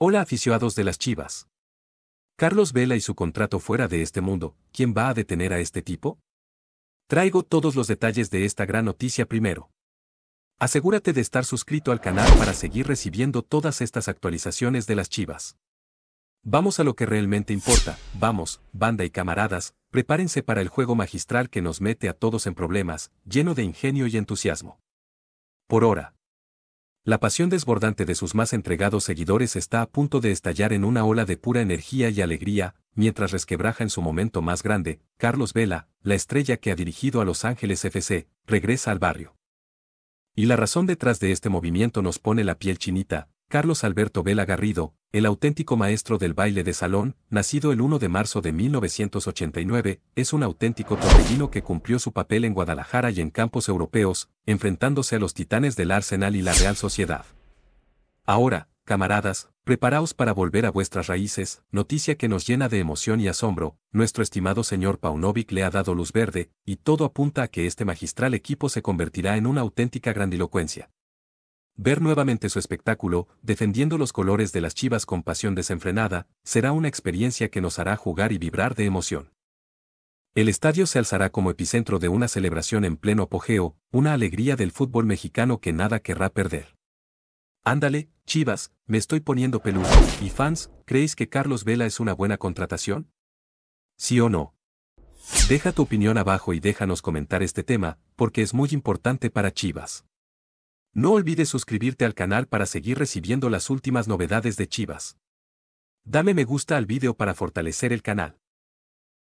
Hola aficionados de las Chivas. Carlos Vela y su contrato fuera de este mundo, ¿quién va a detener a este tipo? Traigo todos los detalles de esta gran noticia primero. Asegúrate de estar suscrito al canal para seguir recibiendo todas estas actualizaciones de las Chivas. Vamos a lo que realmente importa, vamos, banda y camaradas, prepárense para el juego magistral que nos mete a todos en problemas, lleno de ingenio y entusiasmo. Por hora. La pasión desbordante de sus más entregados seguidores está a punto de estallar en una ola de pura energía y alegría, mientras resquebraja en su momento más grande, Carlos Vela, la estrella que ha dirigido a Los Ángeles FC, regresa al barrio. Y la razón detrás de este movimiento nos pone la piel chinita, Carlos Alberto Vela Garrido, el auténtico maestro del baile de salón, nacido el 1 de marzo de 1989, es un auténtico torbellino que cumplió su papel en Guadalajara y en campos europeos, enfrentándose a los titanes del Arsenal y la Real Sociedad. Ahora, camaradas, preparaos para volver a vuestras raíces, noticia que nos llena de emoción y asombro, nuestro estimado señor Paunovic le ha dado luz verde, y todo apunta a que este magistral equipo se convertirá en una auténtica grandilocuencia ver nuevamente su espectáculo, defendiendo los colores de las Chivas con pasión desenfrenada, será una experiencia que nos hará jugar y vibrar de emoción. El estadio se alzará como epicentro de una celebración en pleno apogeo, una alegría del fútbol mexicano que nada querrá perder. Ándale, Chivas, me estoy poniendo peludo. ¿Y fans, creéis que Carlos Vela es una buena contratación? ¿Sí o no? Deja tu opinión abajo y déjanos comentar este tema, porque es muy importante para Chivas. No olvides suscribirte al canal para seguir recibiendo las últimas novedades de Chivas. Dame me gusta al video para fortalecer el canal.